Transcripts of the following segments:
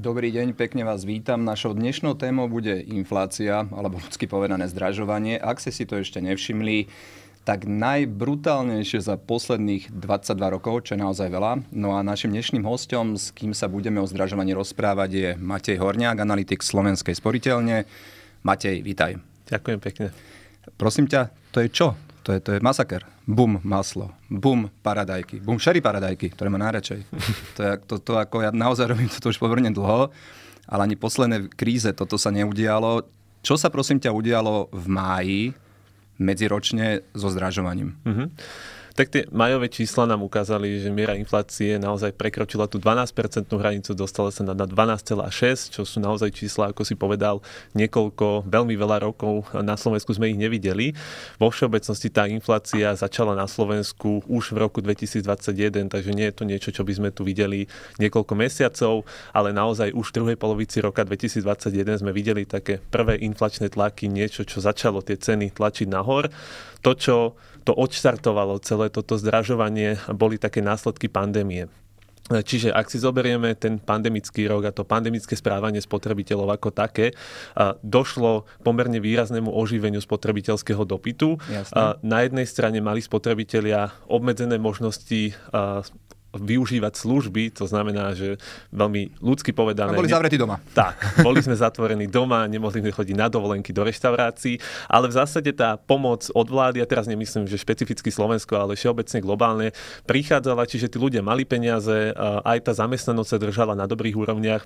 Dobrý deň, pekne vás vítam. Našou dnešnou témou bude inflácia, alebo ľudsky povedané zdražovanie. Ak ste si to ešte nevšimli, tak najbrutálnejšie za posledných 22 rokov, čo je naozaj veľa. No a našim dnešným hostom, s kým sa budeme o zdražovaní rozprávať, je Matej Horniak, analytik Slovenskej sporiteľne. Matej, vítaj. Ďakujem pekne. Prosím ťa, to je čo to je, to je masaker. Bum maslo, bum paradajky, bum šery paradajky, ktoré má najradšej. To, je, to, to ako ja naozaj robím toto už pomerne dlho, ale ani posledné kríze toto sa neudialo. Čo sa prosím ťa udialo v máji medziročne so zdražovaním? Mm-hmm tak tie majové čísla nám ukázali, že miera inflácie naozaj prekročila tú 12-percentnú hranicu, dostala sa na, 12,6, čo sú naozaj čísla, ako si povedal, niekoľko, veľmi veľa rokov na Slovensku sme ich nevideli. Vo všeobecnosti tá inflácia začala na Slovensku už v roku 2021, takže nie je to niečo, čo by sme tu videli niekoľko mesiacov, ale naozaj už v druhej polovici roka 2021 sme videli také prvé inflačné tlaky, niečo, čo začalo tie ceny tlačiť nahor. To, čo to odštartovalo celé toto zdražovanie boli také následky pandémie. Čiže ak si zoberieme ten pandemický rok a to pandemické správanie spotrebiteľov ako také, došlo k pomerne výraznému oživeniu spotrebiteľského dopytu. Jasne. Na jednej strane mali spotrebitelia obmedzené možnosti využívať služby, to znamená, že veľmi ľudsky povedané... A boli zavretí doma. Tak, boli sme zatvorení doma, nemohli sme chodiť na dovolenky do reštaurácií, ale v zásade tá pomoc od vlády, a teraz nemyslím, že špecificky Slovensko, ale všeobecne globálne, prichádzala, čiže tí ľudia mali peniaze, aj tá zamestnanosť sa držala na dobrých úrovniach.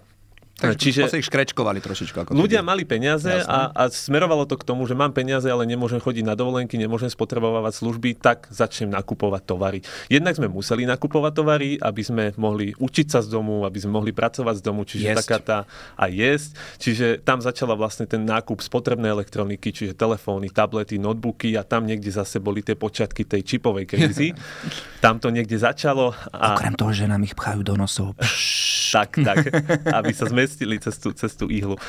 Takže Čiže sa ich škrečkovali trošičku. Ako ľudia tedy. mali peniaze a, a smerovalo to k tomu, že mám peniaze, ale nemôžem chodiť na dovolenky, nemôžem spotrebovať služby, tak začnem nakupovať tovary. Jednak sme museli nakupovať tovary, aby sme mohli učiť sa z domu, aby sme mohli pracovať z domu, čiže jesť. taká tá a jesť. Čiže tam začala vlastne ten nákup spotrebnej elektroniky, čiže telefóny, tablety, notebooky a tam niekde zase boli tie počiatky tej čipovej krízy. tam to niekde začalo. A... Okrem toho, že nám ich pchajú do nosov. tak, tak, aby sa sme zmestili cez tú, cez tú ihlu.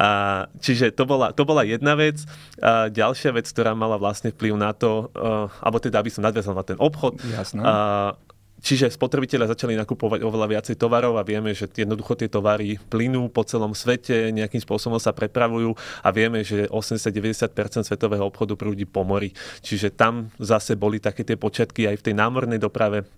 A, čiže to bola, to bola jedna vec. A ďalšia vec, ktorá mala vlastne vplyv na to, a, e, alebo teda, aby som nadviazal na ten obchod. Jasné. A, Čiže spotrebitelia začali nakupovať oveľa viacej tovarov a vieme, že jednoducho tie tovary plynú po celom svete, nejakým spôsobom sa prepravujú a vieme, že 80-90% svetového obchodu prúdi po mori. Čiže tam zase boli také tie počiatky aj v tej námornej doprave,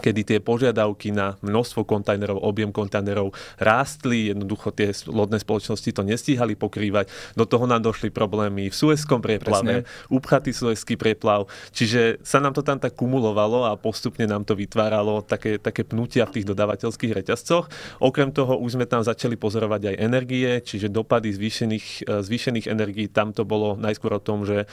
kedy tie požiadavky na množstvo kontajnerov, objem kontajnerov rástli, jednoducho tie lodné spoločnosti to nestíhali pokrývať. Do toho nám došli problémy v Suezkom prieplave, Presne. upchatý Suezký prieplav, čiže sa nám to tam tak kumulovalo a postupne nám to vytváralo také, také pnutia v tých dodávateľských reťazcoch. Okrem toho už sme tam začali pozorovať aj energie, čiže dopady zvýšených, e, zvýšených energií, tam to bolo najskôr o tom, že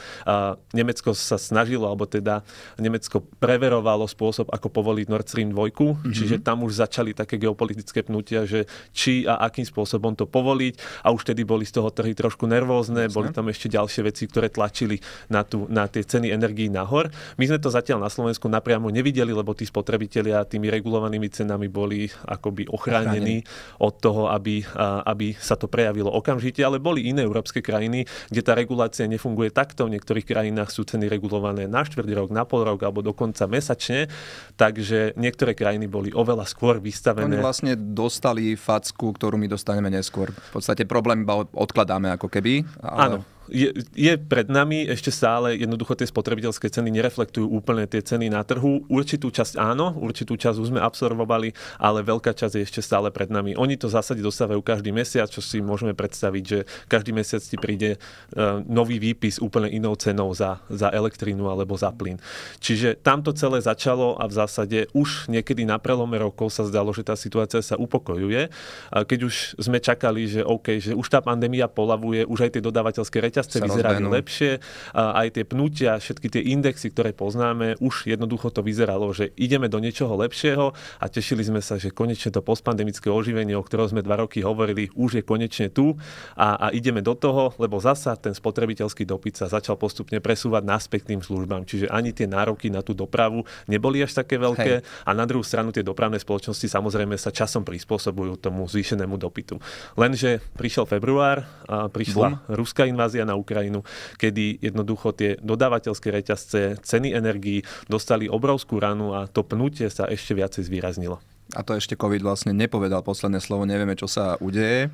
Nemecko sa snažilo, alebo teda Nemecko preverovalo spôsob, ako povoliť Nord Stream 2, mm-hmm. čiže tam už začali také geopolitické pnutia, že či a akým spôsobom to povoliť a už tedy boli z toho trhy trošku nervózne, Jasne. boli tam ešte ďalšie veci, ktoré tlačili na, tú, na tie ceny energii nahor. My sme to zatiaľ na Slovensku napriamo nevideli, lebo tí spotrebitelia tými regulovanými cenami boli akoby ochránení, ochránení. od toho, aby, aby sa to prejavilo okamžite, ale boli iné európske krajiny, kde tá regulácia nefunguje takto. V niektorých krajinách sú ceny regulované na štvrť rok, na pol rok alebo dokonca mesačne. Takže niektoré krajiny boli oveľa skôr vystavené. Oni vlastne dostali facku, ktorú my dostaneme neskôr. V podstate problém iba odkladáme ako keby. Ale... Áno, je, je pred nami ešte stále, jednoducho tie spotrebiteľské ceny nereflektujú úplne tie ceny na trhu. Určitú časť áno, určitú časť už sme absorbovali, ale veľká časť je ešte stále pred nami. Oni to v zásade dostávajú každý mesiac, čo si môžeme predstaviť, že každý mesiac ti príde uh, nový výpis úplne inou cenou za, za elektrínu alebo za plyn. Čiže tamto celé začalo a v zásade už niekedy na prelome rokov sa zdalo, že tá situácia sa upokojuje. Keď už sme čakali, že OK, že už tá pandémia polavuje, už aj tie dodávateľské reťazce vyzerali lepšie. A aj tie pnutia, všetky tie indexy, ktoré poznáme, už jednoducho to vyzeralo, že ideme do niečoho lepšieho a tešili sme sa, že konečne to postpandemické oživenie, o ktorom sme dva roky hovorili, už je konečne tu a, a ideme do toho, lebo zasa ten spotrebiteľský dopyt sa začal postupne presúvať naspäť tým službám. Čiže ani tie nároky na tú dopravu neboli až také veľké Hej. a na druhú stranu tie dopravné spoločnosti samozrejme sa časom prispôsobujú tomu zvýšenému dopytu. Lenže prišiel február, a prišla Bum. ruská invázia Rusia na Ukrajinu, kedy jednoducho tie dodávateľské reťazce, ceny energií dostali obrovskú ranu a to pnutie sa ešte viacej zvýraznilo. A to ešte COVID vlastne nepovedal posledné slovo, nevieme, čo sa udeje.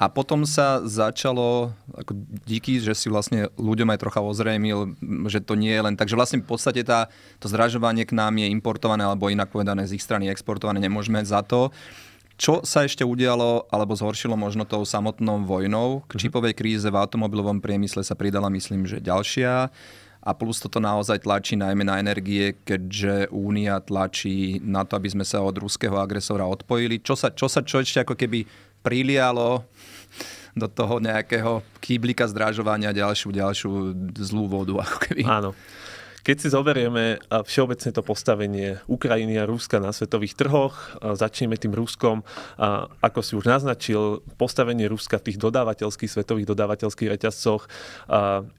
A potom sa začalo, ako díky, že si vlastne ľuďom aj trocha ozrejmil, že to nie je len tak, že vlastne v podstate tá, to zdražovanie k nám je importované, alebo inak povedané z ich strany exportované, nemôžeme za to. Čo sa ešte udialo alebo zhoršilo možno tou samotnou vojnou? K mhm. čipovej kríze v automobilovom priemysle sa pridala, myslím, že ďalšia. A plus toto naozaj tlačí najmä na energie, keďže Únia tlačí na to, aby sme sa od ruského agresora odpojili. Čo sa čo, sa, čo ešte ako keby prilialo do toho nejakého kýblika zdražovania ďalšiu, ďalšiu zlú vodu. Ako keby. Áno. Keď si zoberieme všeobecne to postavenie Ukrajiny a Ruska na svetových trhoch, začneme tým Ruskom, a ako si už naznačil, postavenie Ruska v tých dodávateľských, svetových dodávateľských reťazcoch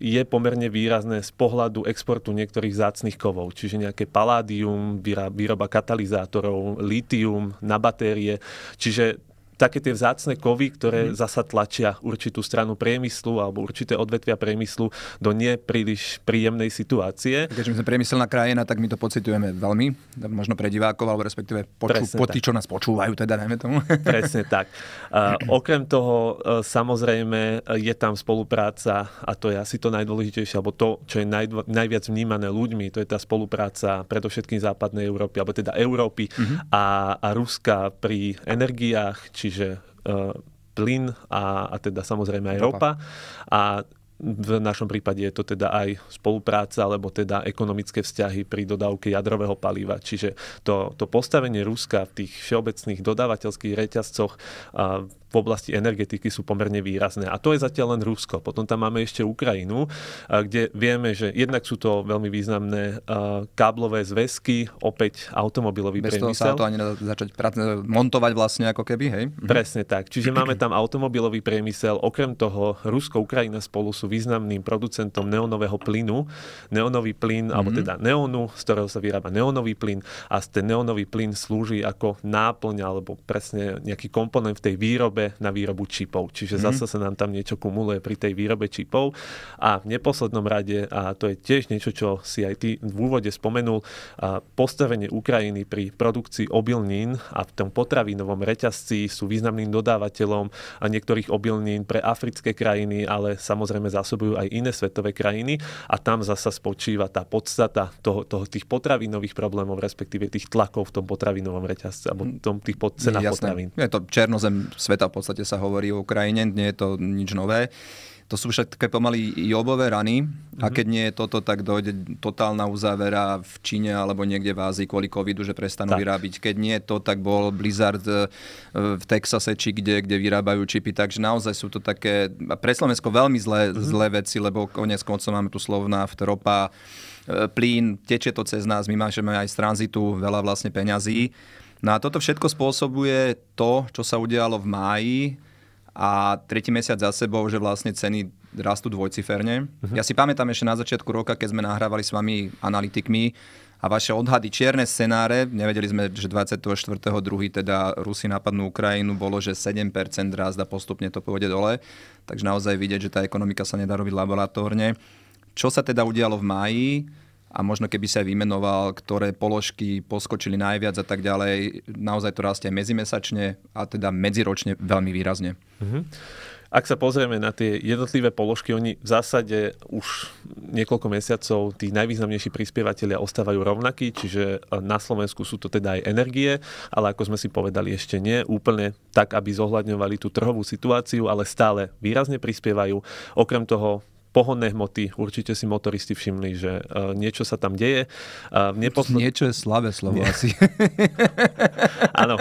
je pomerne výrazné z pohľadu exportu niektorých zácných kovov, čiže nejaké paládium, výroba katalizátorov, litium na batérie, čiže také tie vzácne kovy, ktoré mm. zasa tlačia určitú stranu priemyslu alebo určité odvetvia priemyslu do nepríliš príjemnej situácie. Keďže my sme priemyselná krajina, tak my to pocitujeme veľmi, možno pre divákov, alebo respektíve poču, po tí, čo nás počúvajú, teda najmä tomu. Presne tak. okrem toho, e, samozrejme, je tam spolupráca a to je asi to najdôležitejšie, alebo to, čo je najdvo- najviac vnímané ľuďmi, to je tá spolupráca predovšetkým západnej Európy, alebo teda Európy mm-hmm. a, a Ruska pri energiách, či čiže e, plyn a, a teda samozrejme aj ropa. ropa. A v našom prípade je to teda aj spolupráca, alebo teda ekonomické vzťahy pri dodávke jadrového paliva. Čiže to, to postavenie Ruska v tých všeobecných dodávateľských reťazcoch a v oblasti energetiky sú pomerne výrazné. A to je zatiaľ len Rusko. Potom tam máme ešte Ukrajinu, kde vieme, že jednak sú to veľmi významné káblové zväzky, opäť automobilový Bez priemysel. Bez toho sa to ani nedá začať montovať vlastne ako keby, hej? Mhm. Presne tak. Čiže máme tam automobilový priemysel. Okrem toho Rusko-Ukrajina spolu sú významným producentom neonového plynu. Neonový plyn, mm-hmm. alebo mhm. teda neonu, z ktorého sa vyrába neonový plyn a ten neonový plyn slúži ako náplň alebo presne nejaký komponent v tej výrobe na výrobu čipov. Čiže mm-hmm. zase sa nám tam niečo kumuluje pri tej výrobe čipov. A v neposlednom rade, a to je tiež niečo, čo si aj ty v úvode spomenul, postavenie Ukrajiny pri produkcii obilnín a v tom potravinovom reťazci sú významným dodávateľom niektorých obilnín pre africké krajiny, ale samozrejme za zásobujú aj iné svetové krajiny a tam zasa spočíva tá podstata toho, toho tých potravinových problémov, respektíve tých tlakov v tom potravinovom reťazci alebo tom, tých pod, cenách potravín. Je to černozem sveta, v podstate sa hovorí o Ukrajine, nie je to nič nové. To sú však také pomaly jobové rany mm-hmm. a mhm. keď nie je toto, tak dojde totálna uzávera v Číne alebo niekde v Ázii kvôli covidu, že prestanú tak. vyrábiť. Keď nie to, tak bol Blizzard eh, v Texase či kde, kde vyrábajú čipy. Takže naozaj sú to také pre Slovensko veľmi zlé, mm-hmm. zlé veci, lebo konec koncov máme tu slovná ropa, eh, plyn, tečie to cez nás, my máme aj z tranzitu veľa vlastne peňazí. No a toto všetko spôsobuje to, čo sa udialo v máji, a tretí mesiac za sebou, že vlastne ceny rastú dvojciferne. Uh-huh. Ja si pamätám ešte na začiatku roka, keď sme nahrávali s vami analytikmi a vaše odhady, čierne scenáre, nevedeli sme, že 24.2. teda Rusi napadnú Ukrajinu, bolo, že 7% rast a postupne to pôjde dole. Takže naozaj vidieť, že tá ekonomika sa nedá robiť laboratórne. Čo sa teda udialo v máji? a možno keby sa aj vymenoval, ktoré položky poskočili najviac a tak ďalej, naozaj to rastie medzimesačne a teda medziročne veľmi výrazne. Mm-hmm. Ak sa pozrieme na tie jednotlivé položky, oni v zásade už niekoľko mesiacov tí najvýznamnejší prispievateľia ostávajú rovnakí, čiže e, na Slovensku sú to teda aj energie, ale ako sme si povedali, ešte nie úplne tak, aby zohľadňovali tú trhovú situáciu, ale stále výrazne prispievajú. Okrem toho pohonné hmoty, určite si motoristi všimli, že uh, niečo sa tam deje. Uh, e, neposl- niečo je slavé slovo Nie. asi. Áno.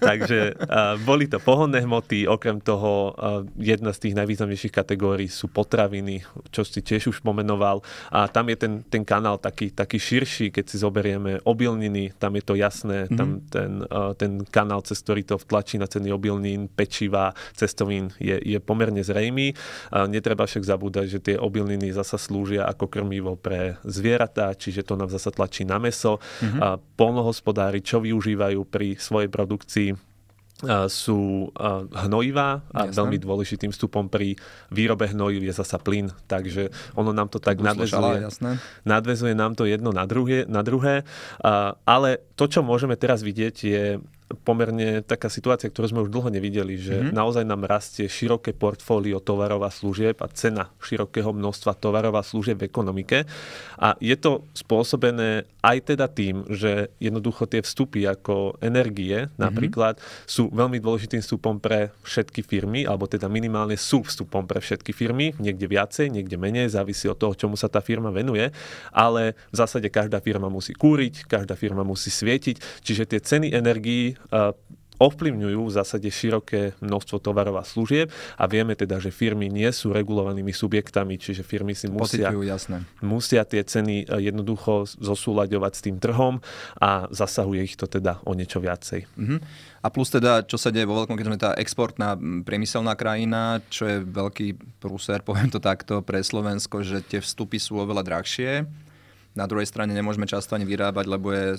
Takže uh, boli to pohonné hmoty, okrem toho uh, jedna z tých najvýznamnejších kategórií sú potraviny, čo si tiež už pomenoval. A tam je ten, ten kanál taký, taký širší, keď si zoberieme obilniny, tam je to jasné, mm-hmm. tam ten, uh, ten kanál, cez ktorý to vtlačí na ceny obilnín, pečiva, cestovín je, je pomerne zrejmý. Uh, netreba však zabúdať, naozaj, že tie obilniny zasa slúžia ako krmivo pre zvieratá, čiže to nám zasa tlačí na meso. Mm-hmm. A polnohospodári, čo využívajú pri svojej produkcii sú hnojivá a Jasne. veľmi dôležitým vstupom pri výrobe hnojiv je zasa plyn, takže ono nám to tak nadvezuje. Nadvezuje nám to jedno na druhé, na druhé. Ale to, čo môžeme teraz vidieť, je pomerne taká situácia, ktorú sme už dlho nevideli, že mm-hmm. naozaj nám rastie široké portfólio tovarov a služieb a cena širokého množstva tovarov a služieb v ekonomike. A je to spôsobené aj teda tým, že jednoducho tie vstupy ako energie mhm. napríklad mm-hmm. sú veľmi dôležitým vstupom pre všetky firmy, alebo teda minimálne sú vstupom pre všetky firmy, niekde viacej, niekde menej, závisí od toho, čomu sa tá firma venuje, ale v zásade každá firma musí kúriť, každá firma musí svietiť, čiže tie ceny energií E, ovplyvňujú v zásade široké množstvo tovarov a služieb a vieme teda, že firmy nie sú regulovanými subjektami, čiže firmy si musia, Pocitujú, jasné. musia tie ceny e, jednoducho zosúľaďovať s tým trhom a zasahuje ich to teda o niečo viacej. Uh-huh. A plus teda, čo sa deje vo veľkom, keď sme tá exportná priemyselná krajina, čo je veľký prúser, poviem to takto, pre Slovensko, že tie vstupy sú oveľa drahšie na druhej strane nemôžeme často ani vyrábať, lebo je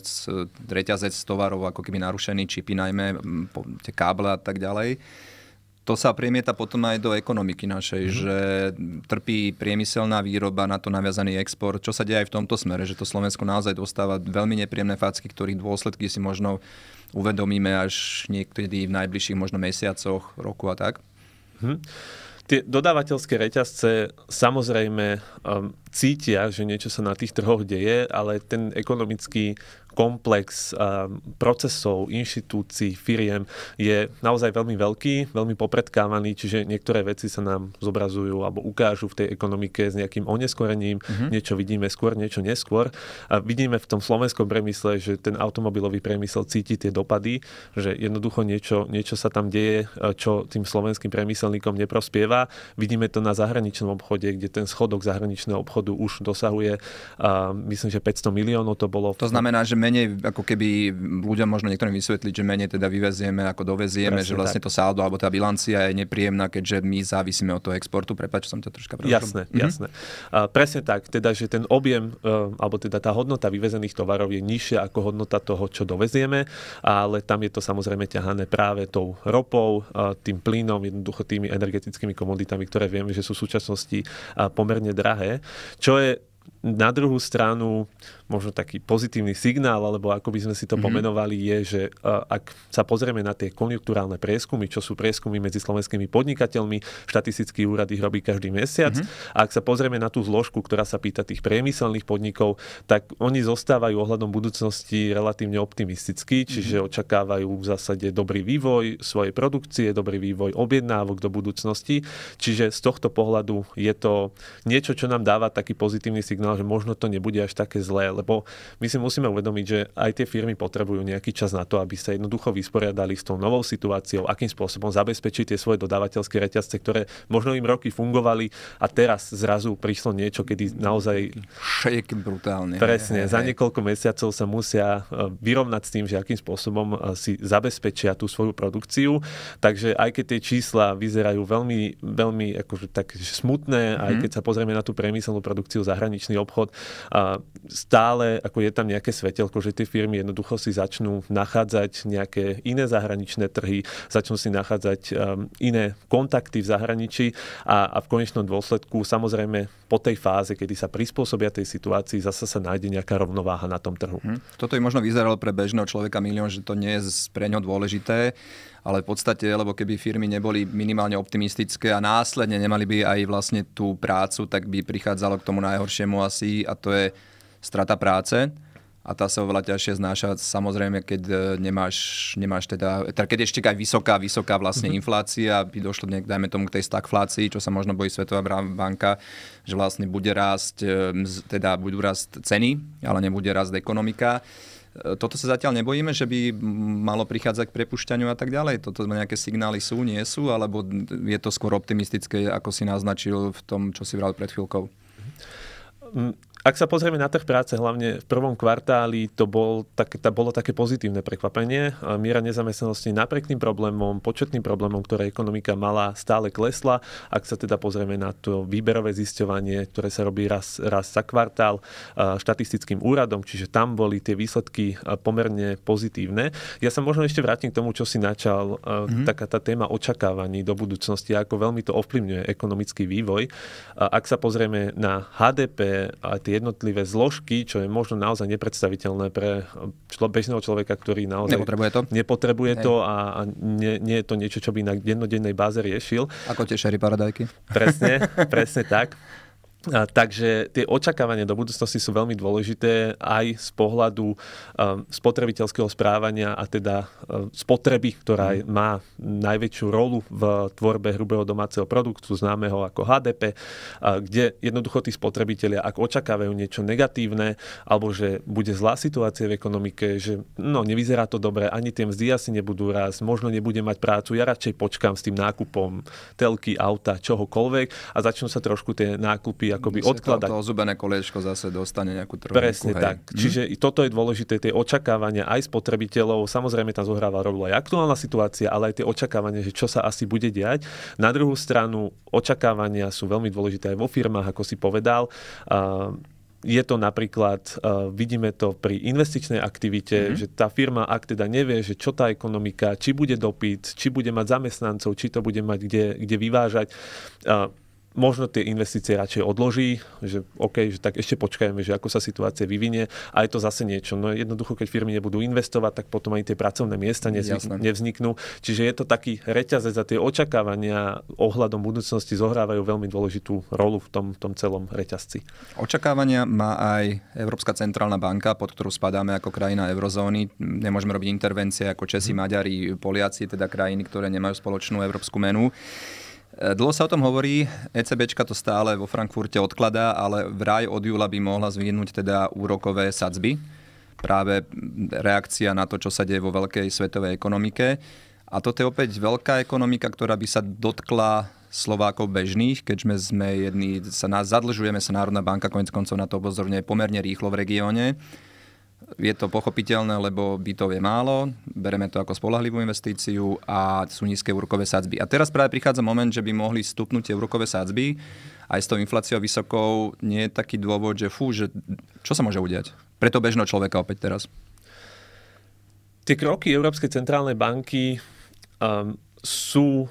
reťazec tovarov ako keby narušený, čipy najmä, tie káble a tak ďalej to sa priemieta potom aj do ekonomiky našej, mm-hmm. že trpí priemyselná výroba, na to naviazaný export. Čo sa deje aj v tomto smere, že to Slovensko naozaj dostáva veľmi nepríjemné facky, ktorých dôsledky si možno uvedomíme až niekedy v najbližších možno mesiacoch, roku a tak. Mm-hmm. Tie dodávateľské reťazce samozrejme um, cítia, že niečo sa na tých trhoch deje, ale ten ekonomický komplex um, procesov, inštitúcií, firiem je naozaj veľmi veľký, veľmi popredkávaný, čiže niektoré veci sa nám zobrazujú alebo ukážu v tej ekonomike s nejakým oneskorením, mm-hmm. niečo vidíme skôr, niečo neskôr. A vidíme v tom slovenskom premysle, že ten automobilový priemysel cíti tie dopady, že jednoducho niečo, niečo sa tam deje, čo tým slovenským priemyselníkom neprospieva. Vidíme to na zahraničnom obchode, kde ten schodok zahraničného obchodu obchodu už dosahuje, uh, myslím, že 500 miliónov to bolo. To znamená, že menej, ako keby ľuďom možno niektorým vysvetliť, že menej teda vyvezieme ako dovezieme, Presne, že vlastne tak. to saldo alebo tá bilancia je nepríjemná, keďže my závisíme od toho exportu. Prepač, som to troška prerušil. Jasné, mm-hmm. jasné. Uh, presne tak, teda, že ten objem, uh, alebo teda tá hodnota vyvezených tovarov je nižšia ako hodnota toho, čo dovezieme, ale tam je to samozrejme ťahané práve tou ropou, uh, tým plynom, jednoducho tými energetickými komoditami, ktoré vieme, že sú v súčasnosti e, pomerne drahé. Čo je na druhú stranu možno taký pozitívny signál, alebo ako by sme si to mm-hmm. pomenovali, je, že uh, ak sa pozrieme na tie konjunkturálne prieskumy, čo sú prieskumy medzi slovenskými podnikateľmi, štatistický úrad ich robí každý mesiac, mm-hmm. a ak sa pozrieme na tú zložku, ktorá sa pýta tých priemyselných podnikov, tak oni zostávajú ohľadom budúcnosti relatívne optimistickí, mhm. čiže mm-hmm. očakávajú v zásade dobrý vývoj svojej produkcie, dobrý vývoj objednávok do budúcnosti, čiže z tohto pohľadu je to niečo, čo nám dáva taký pozitívny signál, že možno to nebude až také zlé, lebo my si musíme uvedomiť, že aj tie firmy potrebujú nejaký čas na to, aby sa jednoducho vysporiadali s tou novou situáciou, akým spôsobom zabezpečiť tie svoje dodávateľské reťazce, ktoré možno im roky fungovali a teraz zrazu prišlo niečo, kedy naozaj... Šejk brutálne. Presne, za niekoľko mesiacov sa musia e, vyrovnať s tým, že akým spôsobom e, si zabezpečia tú svoju produkciu. Takže aj keď tie čísla vyzerajú veľmi, veľmi akože tak smutné, mm-hmm. aj mhm. keď sa pozrieme na tú priemyselnú produkciu, zahraničný obchod, stále stále, ako je tam nejaké svetelko, že tie firmy jednoducho si začnú nachádzať nejaké iné zahraničné trhy, začnú si nachádzať um, iné kontakty v zahraničí a, a v konečnom dôsledku samozrejme po tej fáze, kedy sa prispôsobia tej situácii, zase sa nájde nejaká rovnováha na tom trhu. Hm. Toto je možno vyzeralo pre bežného človeka milión, že to nie je pre ňo dôležité, ale v podstate, lebo keby firmy neboli minimálne optimistické a následne nemali by aj vlastne tú prácu, tak by prichádzalo k tomu najhoršiemu asi a to je strata práce a tá sa oveľa ťažšie znáša samozrejme, keď e, nemáš, nemáš teda, teda, keď ešte aj vysoká, vysoká vlastne mhm. inflácia, by došlo, nejak, dajme tomu, k tej stagflácii, čo sa možno bojí Svetová banka, že vlastne bude rásť, e, teda budú rásť ceny, ale nebude rásť ekonomika. E, toto sa zatiaľ nebojíme, že by malo prichádzať k prepušťaniu a tak ďalej. Toto nejaké signály sú, nie sú, alebo je to skôr optimistické, ako si naznačil v tom, čo si vral pred chvíľkou mhm. Ak sa pozrieme na trh práce, hlavne v prvom kvartáli, to bol, tak, to bolo také pozitívne prekvapenie. Miera nezamestnanosti napriek tým problémom, početným problémom, ktoré ekonomika mala, stále klesla. Ak sa teda pozrieme na to výberové zisťovanie, ktoré sa robí raz, raz za kvartál štatistickým úradom, čiže tam boli tie výsledky pomerne pozitívne. Ja sa možno ešte vrátim k tomu, čo si načal, mm-hmm. taká tá téma očakávaní do budúcnosti, ako veľmi to ovplyvňuje ekonomický vývoj. Ak sa pozrieme na HDP a tie tie jednotlivé zložky, čo je možno naozaj nepredstaviteľné pre člo, bežného človeka, ktorý naozaj nepotrebuje to, nepotrebuje to a, a nie, nie je to niečo, čo by na dennodennej báze riešil. Ako tie šery paradajky. Presne, presne tak. A, takže tie očakávania do budúcnosti sú veľmi dôležité aj z pohľadu um, spotrebiteľského správania a teda um, spotreby, ktorá mm. má najväčšiu rolu v tvorbe hrubého domáceho produktu, známeho ako HDP, a, kde jednoducho tí spotrebitelia, ak očakávajú niečo negatívne, alebo že bude zlá situácia v ekonomike, že no, nevyzerá to dobre, ani tie mzdy asi nebudú raz, možno nebude mať prácu, ja radšej počkam s tým nákupom telky, auta, čohokoľvek a začnú sa trošku tie nákupy akoby Zase odkladať. To, to ozubené koliečko zase dostane nejakú trvku. Presne hej. tak. Hm? Čiže toto je dôležité, tie očakávania aj spotrebiteľov. Samozrejme tam zohráva rolu aj aktuálna situácia, ale aj tie očakávania, že čo sa asi bude diať. Na druhú stranu očakávania sú veľmi dôležité aj vo firmách, ako si povedal. Je to napríklad, uh, vidíme to pri investičnej aktivite, mm-hmm. že tá firma, ak teda nevie, že čo tá ekonomika, či bude dopyt, či bude mať zamestnancov, či to bude mať kde, kde vyvážať, uh, možno tie investície radšej odloží, že OK, že tak ešte počkajme, že ako sa situácia vyvinie a je to zase niečo. No jednoducho, keď firmy nebudú investovať, tak potom ani tie pracovné miesta nevzniknú. nevzniknú. Čiže je to taký reťazec za tie očakávania ohľadom budúcnosti zohrávajú veľmi dôležitú rolu v tom, tom celom reťazci. Očakávania má aj Európska centrálna banka, pod ktorú spadáme ako krajina eurozóny. Nemôžeme robiť intervencie ako Česi, mhm. Maďari, Poliaci, teda krajiny, ktoré nemajú spoločnú európsku menu. E, dlho sa o tom hovorí, ECBčka to stále vo Frankfurte odkladá, ale vraj od júla by mohla zvýhnuť teda úrokové sadzby. Práve reakcia na to, čo sa deje vo veľkej svetovej ekonomike. A toto je opäť veľká ekonomika, ktorá by sa dotkla Slovákov bežných, keďže sme jedni, sa nás zadlžujeme sa Národná banka konec koncov na to obozorne pomerne rýchlo v regióne je to pochopiteľné, lebo bytov je málo, bereme to ako spolahlivú investíciu a sú nízke úrokové sadzby. A teraz práve prichádza moment, že by mohli stupnúť tie úrokové sadzby aj s tou infláciou vysokou nie je taký dôvod, že fú, že čo sa môže udiať? Pre to bežného človeka opäť teraz. Tie kroky Európskej centrálnej banky um, sú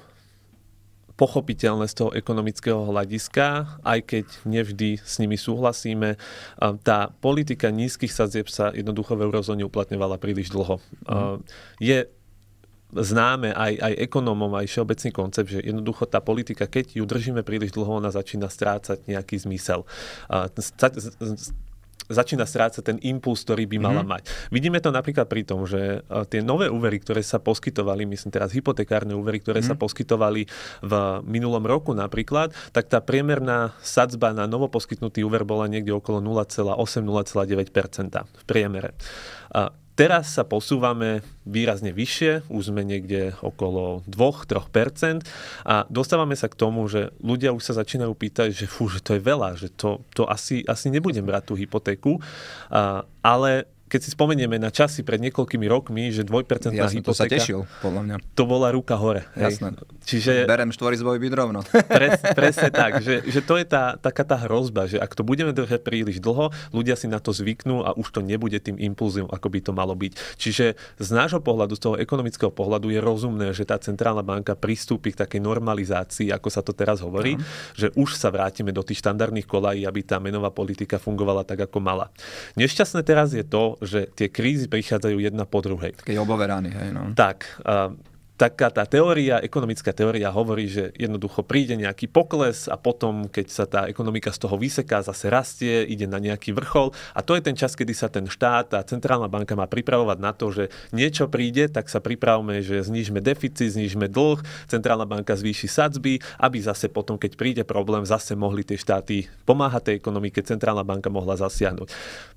pochopiteľné z toho ekonomického hľadiska, aj keď nevždy s nimi súhlasíme. Tá politika nízkych sadzieb sa jednoducho v eurozóne uplatňovala príliš dlho. Mm. Je známe aj, aj ekonomom, aj všeobecný koncept, že jednoducho tá politika, keď ju držíme príliš dlho, ona začína strácať nejaký zmysel začína strácať ten impuls, ktorý by mala mm-hmm. mať. Vidíme to napríklad pri tom, že e, tie nové úvery, ktoré sa poskytovali, myslím teraz hypotekárne úvery, ktoré mm-hmm. sa mhm. poskytovali v minulom roku napríklad, tak tá priemerná sadzba na novoposkytnutý úver bola niekde okolo 0,8-0,9 v priemere. Teraz sa posúvame výrazne vyššie, už sme niekde okolo 2-3% a dostávame sa k tomu, že ľudia už sa začínajú pýtať, že fú, že to je veľa, že to, to asi, asi nebudem brať tú hypotéku, a, ale keď si spomenieme na časy pred niekoľkými rokmi, že dvojpercentná Jasne, hypotéka... to sa tešil, podľa mňa. To bola ruka hore. Hej. Jasné. Čiže... Berem zboj byť rovno. Pres, presne tak, že, že to je tá, taká tá hrozba, že ak to budeme držať príliš dlho, ľudia si na to zvyknú a už to nebude tým impulzom, ako by to malo byť. Čiže z nášho pohľadu, z toho ekonomického pohľadu je rozumné, že tá centrálna banka pristúpi k takej normalizácii, ako sa to teraz hovorí, uh-huh. že už sa vrátime do tých štandardných kolají, aby tá menová politika fungovala tak, ako mala. Nešťastné teraz je to, že tie krízy prichádzajú jedna po druhej. Také oboverány, hej, no. Tak. Uh, taká tá teória, ekonomická teória hovorí, že jednoducho príde nejaký pokles a potom, keď sa tá ekonomika z toho vyseká, zase rastie, ide na nejaký vrchol a to je ten čas, kedy sa ten štát a centrálna banka má pripravovať na to, že niečo príde, tak sa pripravme, že znížme deficit, znížme dlh, centrálna banka zvýši sadzby, aby zase potom, keď príde problém, zase mohli tie štáty pomáhať tej ekonomike, centrálna banka mohla zasiahnuť.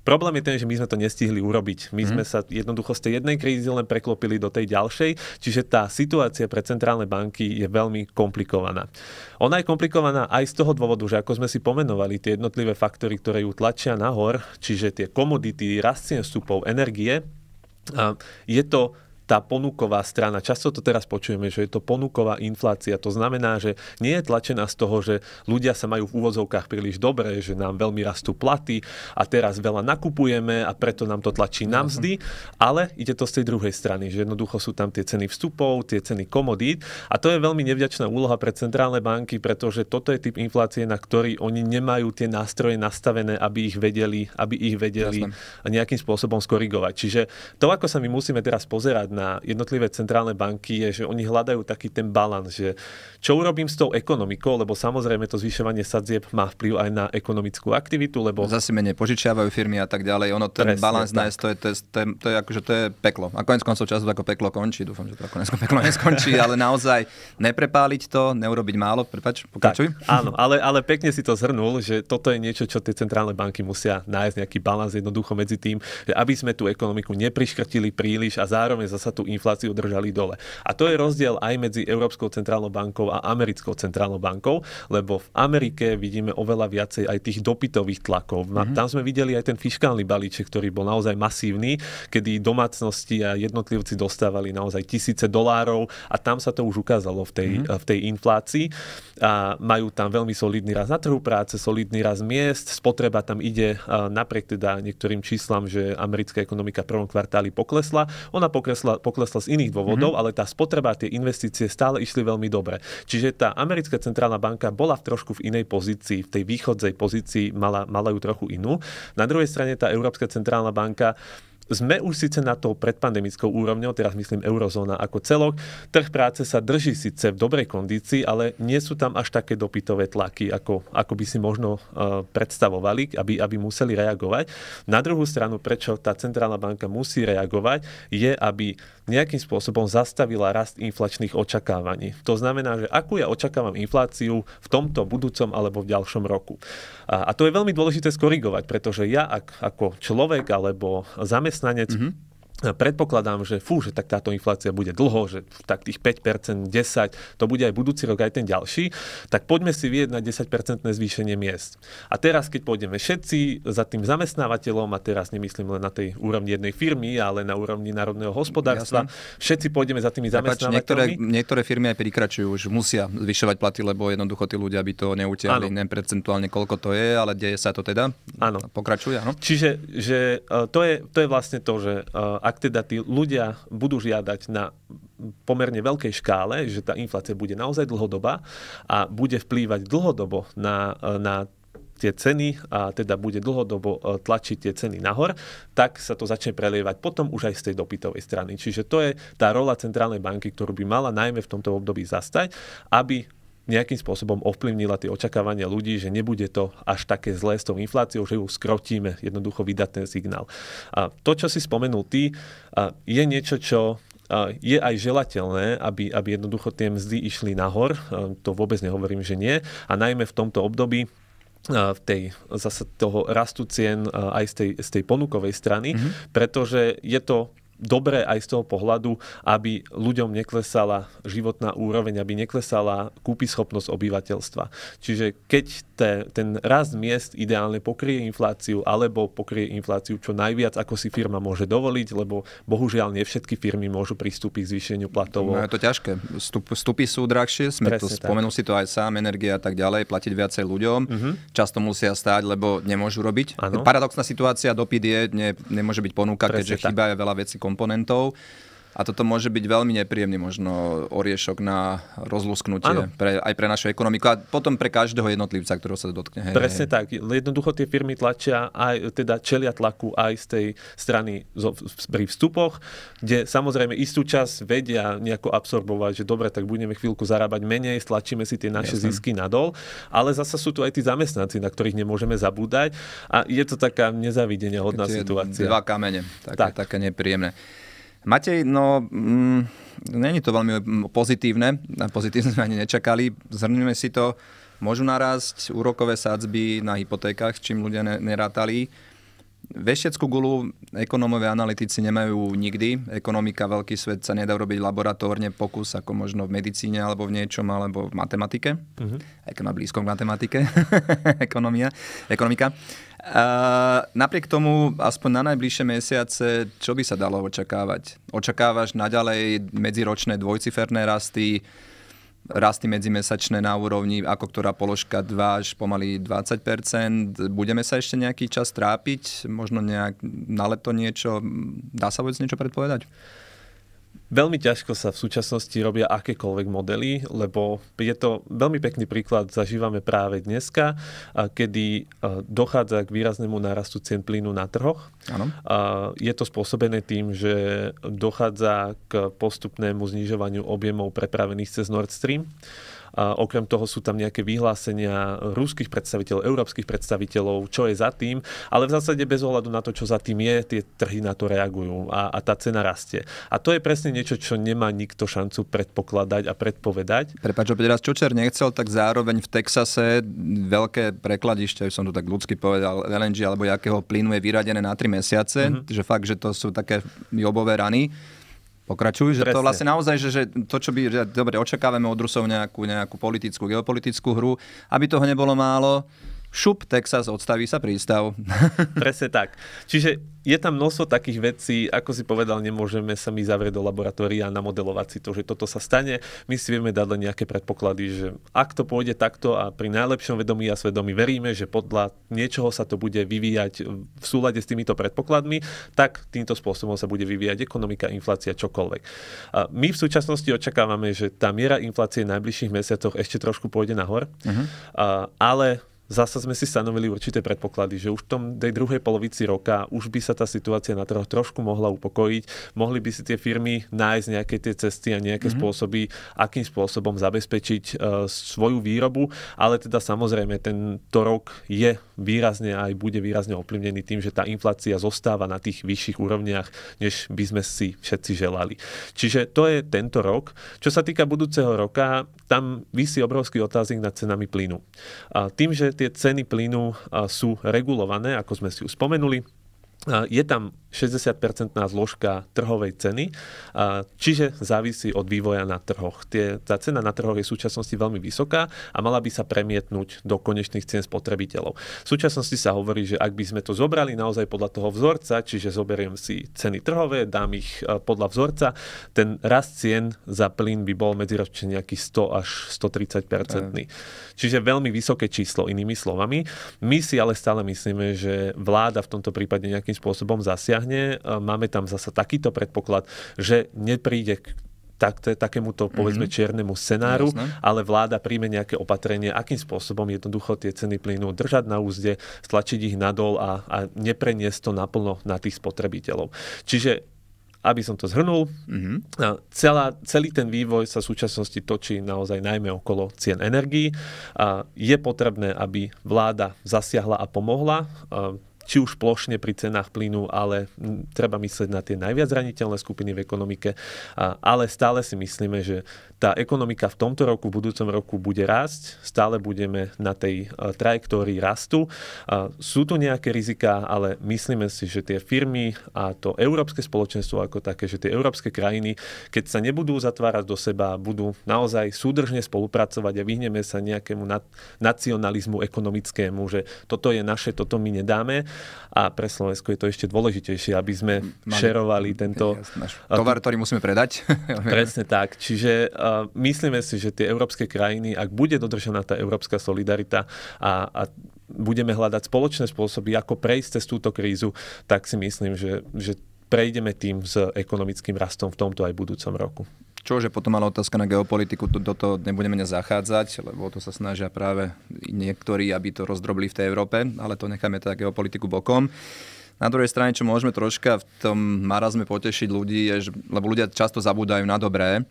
Problém je ten, že my sme to nestihli urobiť. My mm. sme sa jednoducho z tej jednej krízy len preklopili do tej ďalšej, čiže tá situácia pre centrálne banky je veľmi komplikovaná. Ona je komplikovaná aj z toho dôvodu, že ako sme si pomenovali tie jednotlivé faktory, ktoré ju tlačia nahor, čiže tie komodity, rast vstupov, energie, je to tá ponuková strana. Často to teraz počujeme, že je to ponuková inflácia. To znamená, že nie je tlačená z toho, že ľudia sa majú v úvozovkách príliš dobre, že nám veľmi rastú platy a teraz veľa nakupujeme a preto nám to tlačí na mhm. mzdy, ale ide to z tej druhej strany, že jednoducho sú tam tie ceny vstupov, tie ceny komodít a to je veľmi nevďačná úloha pre centrálne banky, pretože toto je typ inflácie, na ktorý oni nemajú tie nástroje nastavené, aby ich vedeli, aby ich vedeli Jasne. nejakým spôsobom skorigovať. Čiže to, ako sa my musíme teraz pozerať na jednotlivé centrálne banky je, že oni hľadajú taký ten balans, že čo urobím s tou ekonomikou, lebo samozrejme to zvyšovanie sadzieb má vplyv aj na ekonomickú aktivitu, lebo... Zase menej požičiavajú firmy a tak ďalej. Ono ten Presne, balans nájsť, to je, to, je, to, je, to, je, akože, to je peklo. A konec koncov času ako peklo končí, dúfam, že to ako peklo neskončí, ale naozaj neprepáliť to, neurobiť málo, prepač, pokračuj. Tak, áno, ale, ale pekne si to zhrnul, že toto je niečo, čo tie centrálne banky musia nájsť nejaký balans jednoducho medzi tým, že aby sme tú ekonomiku nepriškrtili príliš a zároveň zase sa tú infláciu držali dole. A to je rozdiel aj medzi Európskou centrálnou bankou a Americkou centrálnou bankou, lebo v Amerike vidíme oveľa viacej aj tých dopytových tlakov. Mm-hmm. Tam sme videli aj ten fiskálny balíček, ktorý bol naozaj masívny, kedy domácnosti a jednotlivci dostávali naozaj tisíce dolárov a tam sa to už ukázalo v tej, mm-hmm. v tej inflácii. A majú tam veľmi solidný raz na trhu práce, solidný raz miest, spotreba tam ide napriek teda niektorým číslam, že americká ekonomika v prvom kvartáli poklesla. Ona poklesla poklesla, z iných dôvodov, mm-hmm. ale tá spotreba, tie investície stále išli veľmi dobre. Čiže tá americká centrálna banka bola v trošku v inej pozícii, v tej východzej pozícii mala, mala ju trochu inú. Na druhej strane tá Európska centrálna banka sme už síce na tou predpandemickou úrovňou, teraz myslím eurozóna ako celok, trh práce sa drží síce v dobrej kondícii, ale nie sú tam až také dopytové tlaky, ako, ako by si možno uh, predstavovali, aby, aby museli reagovať. Na druhú stranu, prečo tá centrálna banka musí reagovať, je, aby nejakým spôsobom zastavila rast inflačných očakávaní. To znamená, že akú ja očakávam infláciu v tomto budúcom alebo v ďalšom roku. A, a to je veľmi dôležité skorigovať, pretože ja ak, ako človek alebo zamestnanec naids naņets. Mm -hmm. predpokladám, že fú, že tak táto inflácia bude dlho, že tak tých 5%, 10%, to bude aj budúci rok, aj ten ďalší, tak poďme si vyjednať 10% zvýšenie miest. A teraz, keď pôjdeme všetci za tým zamestnávateľom, a teraz nemyslím len na tej úrovni jednej firmy, ale na úrovni národného hospodárstva, Jasne. všetci pôjdeme za tými zamestnávateľmi. Niektoré, niektoré firmy aj prikračujú, už musia zvyšovať platy, lebo jednoducho tí ľudia by to neutiahli, neviem percentuálne koľko to je, ale deje sa to teda. Áno. Pokračuje, áno. Čiže že, e, to, je, to je vlastne to, že e, ak teda tí ľudia budú žiadať na pomerne veľkej škále, že tá inflácia bude naozaj dlhodobá a bude vplývať dlhodobo na, na tie ceny a teda bude dlhodobo e, tlačiť tie ceny nahor, tak sa to začne prelievať potom už aj z tej dopytovej strany. Čiže to je tá rola centrálnej banky, ktorú by mala najmä v tomto období zastať, aby nejakým spôsobom ovplyvnila tie očakávania ľudí, že nebude to až také zlé s tou infláciou, že ju skrotíme, jednoducho vydať ten signál. A to, čo si spomenul ty, je niečo, čo je aj želateľné, aby, aby jednoducho tie mzdy išli nahor. To vôbec nehovorím, že nie. A najmä v tomto období v tej, zase toho rastu cien aj z tej, z tej ponukovej strany, mm-hmm. pretože je to dobré aj z toho pohľadu, aby ľuďom neklesala životná úroveň, aby neklesala kúpyschopnosť obyvateľstva. Čiže keď te, ten rast miest ideálne pokrie infláciu alebo pokrie infláciu čo najviac, ako si firma môže dovoliť, lebo bohužiaľ nie všetky firmy môžu pristúpiť k zvýšeniu platov. No je to ťažké. Stup, vstupy sú drahšie, sme Presne spomenul si to aj sám, energia a tak ďalej, platiť viacej ľuďom, uh-huh. často musia stáť, lebo nemôžu robiť. Ano. Paradoxná situácia, dopyt je, ne, nemôže byť ponúka, Presne keďže tak. chýba veľa vecí komponentov. A toto môže byť veľmi nepríjemný možno oriešok na rozlusknutie ano. pre, aj pre našu ekonomiku a potom pre každého jednotlivca, ktorého sa dotkne. Hej, Presne hej. tak. Jednoducho tie firmy tlačia, aj, teda čelia tlaku aj z tej strany zo, pri vstupoch, kde samozrejme istú časť vedia nejako absorbovať, že dobre, tak budeme chvíľku zarábať menej, stlačíme si tie naše Jasne. zisky nadol, ale zasa sú tu aj tí zamestnanci, na ktorých nemôžeme zabúdať a je to taká nezavidenia hodná situácia. Dva kamene, také, tak. také nepríjemné. Matej, no... Mm, Není to veľmi pozitívne, pozitívne sme ani nečakali. Zhrnime si to, môžu narásť úrokové sadzby na hypotékach, čím ľudia nerátali. Vešteckú gulu ekonómové analytici nemajú nikdy. Ekonomika, veľký svet sa nedá robiť laboratórne pokus, ako možno v medicíne, alebo v niečom, alebo v matematike. Uh-huh. Ako na blízko k matematike. Ekonomia. Ekonomika napriek tomu, aspoň na najbližšie mesiace, čo by sa dalo očakávať? Očakávaš naďalej medziročné dvojciferné rasty, rasty medzimesačné na úrovni, ako ktorá položka 2 až pomaly 20%. Budeme sa ešte nejaký čas trápiť? Možno nejak na leto niečo? Dá sa vôbec niečo predpovedať? Veľmi ťažko sa v súčasnosti robia akékoľvek modely, lebo je to veľmi pekný príklad, zažívame práve dneska, kedy e, dochádza k výraznému nárastu cien plynu na trhoch. Ano. Je to spôsobené tým, že dochádza k postupnému znižovaniu objemov prepravených cez Nord Stream. A okrem toho sú tam nejaké vyhlásenia ruských predstaviteľov, európskych predstaviteľov, čo je za tým, ale v zásade bez ohľadu na to, čo za tým je, tie trhy na to reagujú a, a tá cena rastie. A to je presne niečo, čo nemá nikto šancu predpokladať a predpovedať. Prepač, opäť raz, čo Čer nechcel, tak zároveň v Texase veľké prekladište, som to tak ľudsky povedal, LNG alebo jakého plynu je vyradené na 3 mesiace, mm-hmm. že fakt, že to sú také jobové rany. Pokračuj, že Presne. to vlastne naozaj, že, že to, čo by, že, dobre, očakávame od Rusov nejakú, nejakú politickú, geopolitickú hru, aby toho nebolo málo, šup, Texas, odstaví sa prístav. Presne tak. Čiže je tam množstvo takých vecí, ako si povedal, nemôžeme sa my zavrieť do laboratória a namodelovať si to, že toto sa stane. My si vieme dať len nejaké predpoklady, že ak to pôjde takto a pri najlepšom vedomí a svedomí veríme, že podľa niečoho sa to bude vyvíjať v súlade s týmito predpokladmi, tak týmto spôsobom sa bude vyvíjať ekonomika, inflácia, čokoľvek. A my v súčasnosti očakávame, že tá miera inflácie v najbližších mesiacoch ešte trošku pôjde nahor, uh-huh. a, ale zase sme si stanovili určité predpoklady, že už v tom tej druhej polovici roka už by sa tá situácia na trhoch trošku mohla upokojiť, mohli by si tie firmy nájsť nejaké tie cesty a nejaké mm-hmm. spôsoby, akým spôsobom zabezpečiť uh, svoju výrobu, ale teda samozrejme tento rok je výrazne aj bude výrazne ovplyvnený tým, že tá inflácia zostáva na tých vyšších úrovniach, než by sme si všetci želali. Čiže to je tento rok. Čo sa týka budúceho roka, tam vysí obrovský otáznik nad cenami plynu. A tým, že tie ceny plynu sú regulované, ako sme si už spomenuli. Je tam 60-percentná zložka trhovej ceny, čiže závisí od vývoja na trhoch. Tie, tá cena na trhoch je v súčasnosti veľmi vysoká a mala by sa premietnúť do konečných cien spotrebiteľov. V súčasnosti sa hovorí, že ak by sme to zobrali naozaj podľa toho vzorca, čiže zoberiem si ceny trhové, dám ich e, podľa vzorca, ten rast cien za plyn by bol medziročne nejaký 100 až 130 percentný. Čiže veľmi vysoké číslo, inými slovami. My si ale stále myslíme, že vláda v tomto prípade nejakým spôsobom zasiahne dosiahne. Máme tam zasa takýto predpoklad, že nepríde k tak, takémuto povedzme mm-hmm. čiernemu scenáru, Jasne. ale vláda príjme nejaké opatrenie, akým spôsobom jednoducho tie ceny plynu držať na úzde, stlačiť ich nadol a, a nepreniesť to naplno na tých spotrebiteľov. Čiže aby som to zhrnul, mm-hmm. celá, celý ten vývoj sa v súčasnosti točí naozaj najmä okolo cien energií. Je potrebné, aby vláda zasiahla a pomohla či už plošne pri cenách plynu, ale treba myslieť na tie najviac zraniteľné skupiny v ekonomike. Ale stále si myslíme, že tá ekonomika v tomto roku, v budúcom roku bude rásť, stále budeme na tej e, trajektórii rastu. E, sú tu nejaké rizika, ale myslíme si, že tie firmy a to európske spoločenstvo ako také, že tie európske krajiny, keď sa nebudú zatvárať do seba, budú naozaj súdržne spolupracovať a vyhneme sa nejakému nacionalizmu ekonomickému, že toto je naše, toto my nedáme. A pre Slovensko je to ešte dôležitejšie, aby sme šerovali tento... Tovar, ktorý musíme predať. Presne tak. Čiže e, a myslíme si, že tie európske krajiny, ak bude dodržaná tá európska solidarita a, a budeme hľadať spoločné spôsoby, ako prejsť cez túto krízu, tak si myslím, že, že prejdeme tým s ekonomickým rastom v tomto aj budúcom roku. Čo je potom ale otázka na geopolitiku, do toho nebudeme zachádzať, lebo to sa snažia práve niektorí, aby to rozdrobili v tej Európe, ale to necháme teda geopolitiku bokom. Na druhej strane, čo môžeme troška v tom marazme potešiť ľudí, je, že, lebo ľudia často zabúdajú na dobré,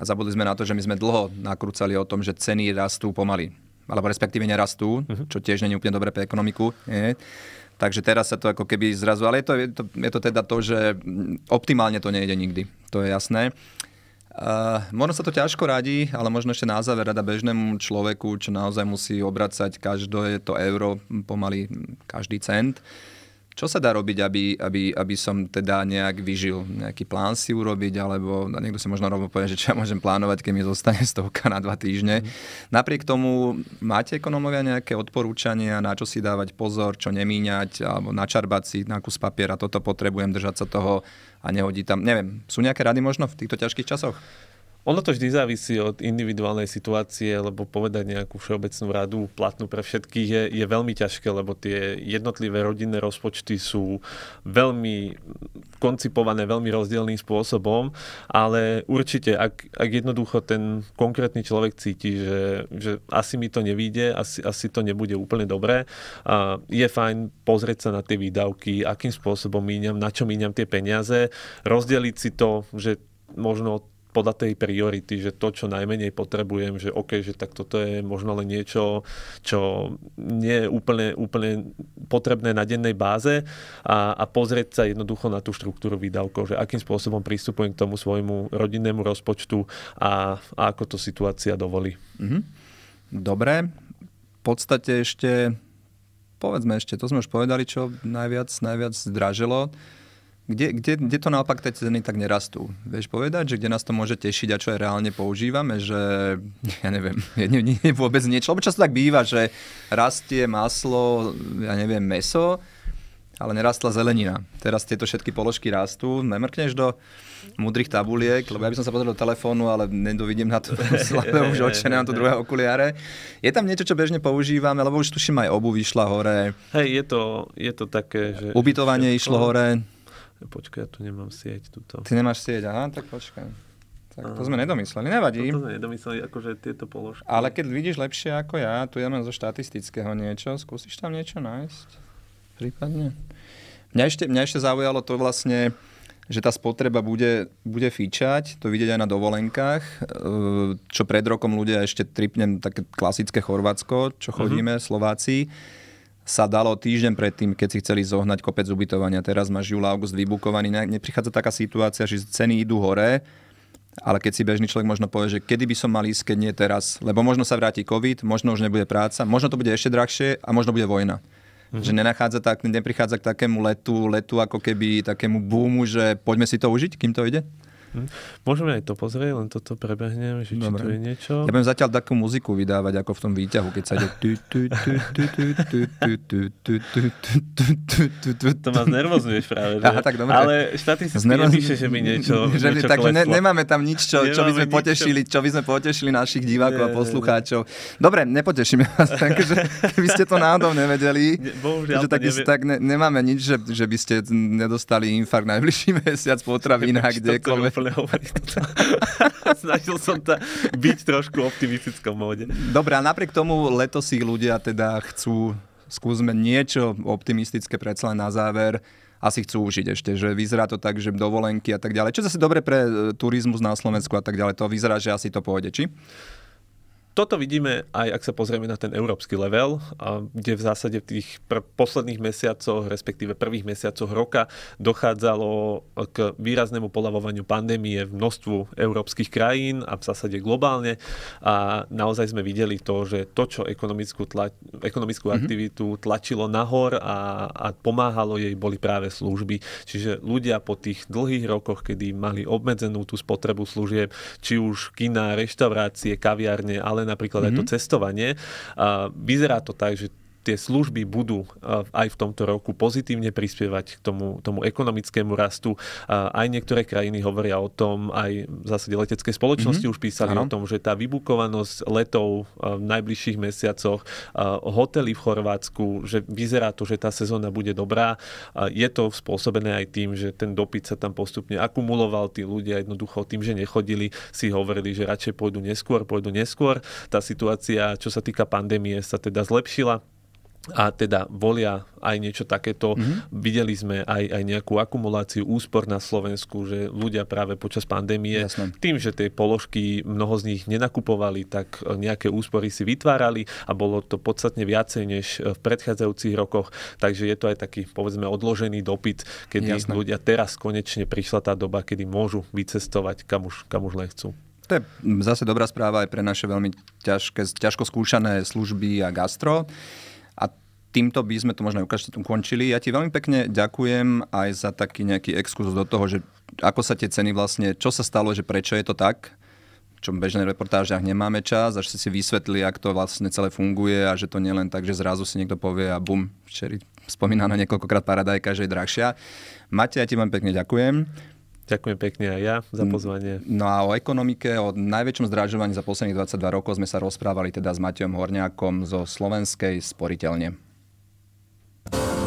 a zabudli sme na to, že my sme dlho nakrúcali o tom, že ceny rastú pomaly. Alebo respektíve nerastú, mhm. čo tiež nie je úplne dobré pre ekonomiku. Nie? Takže teraz sa to ako keby zrazu... Ale je to, je to, je to teda to, že optimálne to nejde nikdy. To je jasné. Uh, možno sa to ťažko radí, ale možno ešte na záver rada bežnému človeku, čo naozaj musí obracať každé to euro, pomaly každý cent. Uh, čo sa dá robiť, aby, aby, aby som teda nejak vyžil? Nejaký plán si urobiť, alebo niekto si možno rovno povie, že čo ja môžem plánovať, keď mi zostane z stovka na dva týždne. Mm. Napriek tomu, máte ekonomovia nejaké odporúčania, na čo si dávať pozor, čo nemíňať, alebo načarbať si na kus papiera, toto potrebujem, držať sa toho a nehodí tam. Neviem, sú nejaké rady možno v týchto ťažkých časoch? Ono to vždy závisí od individuálnej situácie, lebo povedať nejakú všeobecnú radu platnú pre všetkých je, je veľmi ťažké, lebo tie jednotlivé rodinné rozpočty sú veľmi koncipované veľmi rozdielným spôsobom, ale určite, ak, ak jednoducho ten konkrétny človek cíti, že, že asi mi to nevíde, asi, asi to nebude úplne dobré, a je fajn pozrieť sa na tie výdavky, akým spôsobom míňam, na čo míňam tie peniaze, rozdeliť si to, že možno podľa tej priority, že to, čo najmenej potrebujem, že OK, že tak toto je možno len niečo, čo nie je úplne, úplne potrebné na dennej báze a, a pozrieť sa jednoducho na tú štruktúru výdavkov, že akým spôsobom pristupujem k tomu svojmu rodinnému rozpočtu a, a ako to situácia dovolí. Mhm. Dobre, v podstate ešte, povedzme ešte, to sme už povedali, čo najviac, najviac zdražilo kde, kde, kde to naopak tie ceny tak nerastú? Vieš povedať, že kde nás to môže tešiť a čo aj reálne používame, že ja neviem, je, ne, ne, ne, vôbec niečo. Lebo často tak býva, že rastie maslo, ja neviem, meso, ale nerastla zelenina. Teraz tieto všetky položky rastú, nemrkneš do mudrých tabuliek, lebo ja by som sa pozrel do telefónu, ale nedovidím na to slabé už oče, nemám to druhé okuliare. Je tam niečo, čo bežne používame, lebo už tuším aj obu vyšla hore. Hej, je to, je to také, že... Ubytovanie všetko... išlo hore. Počkaj, ja tu nemám sieť. Tuto. Ty nemáš sieť, aha, tak počkaj. Tak to sme nedomysleli, nevadí. To sme nedomysleli, akože tieto položky. Ale keď vidíš lepšie ako ja, tu ja mám zo štatistického niečo, skúsiš tam niečo nájsť? Prípadne. Mňa ešte, mňa ešte zaujalo to vlastne, že tá spotreba bude, bude fíčať, to vidieť aj na dovolenkách, čo pred rokom ľudia ešte tripnem také klasické Chorvátsko, čo mhm. chodíme, uh-huh. Slováci sa dalo týždeň predtým, keď si chceli zohnať kopec ubytovania. Teraz máš júla, august vybukovaný. Neprichádza taká situácia, že ceny idú hore, ale keď si bežný človek možno povie, že kedy by som mal ísť, keď nie teraz. Lebo možno sa vráti COVID, možno už nebude práca, možno to bude ešte drahšie a možno bude vojna. Mm-hmm. Že nenachádza tak, neprichádza k takému letu, letu ako keby takému boomu, že poďme si to užiť, kým to ide? Môžeme aj to pozrieť, len toto prebehnem, že Dobre. či tu je niečo. Ja budem zatiaľ takú muziku vydávať, ako v tom výťahu, keď sa ide... To ma znervozňuješ práve, že? Aha, tak dobre. Ale štatistika Znervoz... nepíše, že mi niečo, že niečo Takže ne, nemáme tam nič, čo, čo by sme potešili, čo by sme potešili našich divákov a poslucháčov. Dobre, nepotešíme vás, takže keby ste to náhodou nevedeli, Bohužiaľ, že tak, nevie... tak ne, nemáme nič, že, že by ste nedostali infarkt najbližší mesiac potravina, kdekoľvek úplne hovoriť. Snažil som sa byť trošku optimistickom móde. Dobre, a napriek tomu leto si ľudia teda chcú, skúsme niečo optimistické predsa len na záver asi chcú užiť ešte, že vyzerá to tak, že dovolenky a tak ďalej. Čo zase dobre pre e, turizmus na Slovensku a tak ďalej, to vyzerá, že asi to pôjde, či? toto vidíme aj ak sa pozrieme na ten európsky level, kde v zásade v tých pr- posledných mesiacoch, respektíve prvých mesiacoch roka dochádzalo k výraznému polavovaniu pandémie v množstvu európskych krajín a v zásade globálne. A naozaj sme videli to, že to, čo ekonomickú, tla- ekonomickú mm-hmm. aktivitu tlačilo nahor a, a pomáhalo jej, boli práve služby. Čiže ľudia po tých dlhých rokoch, kedy mali obmedzenú tú spotrebu služieb, či už kina, reštaurácie, kaviarne, ale napríklad mm-hmm. aj to mhm. cestovanie. A vyzerá to tak, že tie služby budú aj v tomto roku pozitívne prispievať k tomu, tomu ekonomickému rastu. Aj niektoré krajiny hovoria o tom, aj v zásade letecké spoločnosti mm-hmm. už písali ano. o tom, že tá vybukovanosť letov v najbližších mesiacoch, hotely v Chorvátsku, že vyzerá to, že tá sezóna bude dobrá. Je to spôsobené aj tým, že ten dopyt sa tam postupne akumuloval, tí ľudia jednoducho tým, že nechodili, si hovorili, že radšej pôjdu neskôr, pôjdu neskôr. Tá situácia, čo sa týka pandémie, sa teda zlepšila a teda volia aj niečo takéto. Mm-hmm. Videli sme aj, aj nejakú akumuláciu úspor na Slovensku, že ľudia práve počas pandémie Jasne. tým, že tie položky mnoho z nich nenakupovali, tak nejaké úspory si vytvárali a bolo to podstatne viacej než v predchádzajúcich rokoch. Takže je to aj taký, povedzme, odložený dopyt, kedy ľudia teraz konečne prišla tá doba, kedy môžu vycestovať kam už, kam už len chcú. To je zase dobrá správa aj pre naše veľmi ťažké, ťažko skúšané služby a gastro týmto by sme to možno aj tu končili. Ja ti veľmi pekne ďakujem aj za taký nejaký exkurs do toho, že ako sa tie ceny vlastne, čo sa stalo, že prečo je to tak, čo v bežnej reportážach nemáme čas, až si vysvetli, ak to vlastne celé funguje a že to nie len tak, že zrazu si niekto povie a bum, včeri spomínaná niekoľkokrát paradajka, že je drahšia. Mate, ja ti veľmi pekne ďakujem. Ďakujem pekne aj ja za mm. pozvanie. No a o ekonomike, o najväčšom zdražovaní za posledných 22 rokov sme sa rozprávali teda s Matejom Horniakom zo Slovenskej sporiteľne. Bye.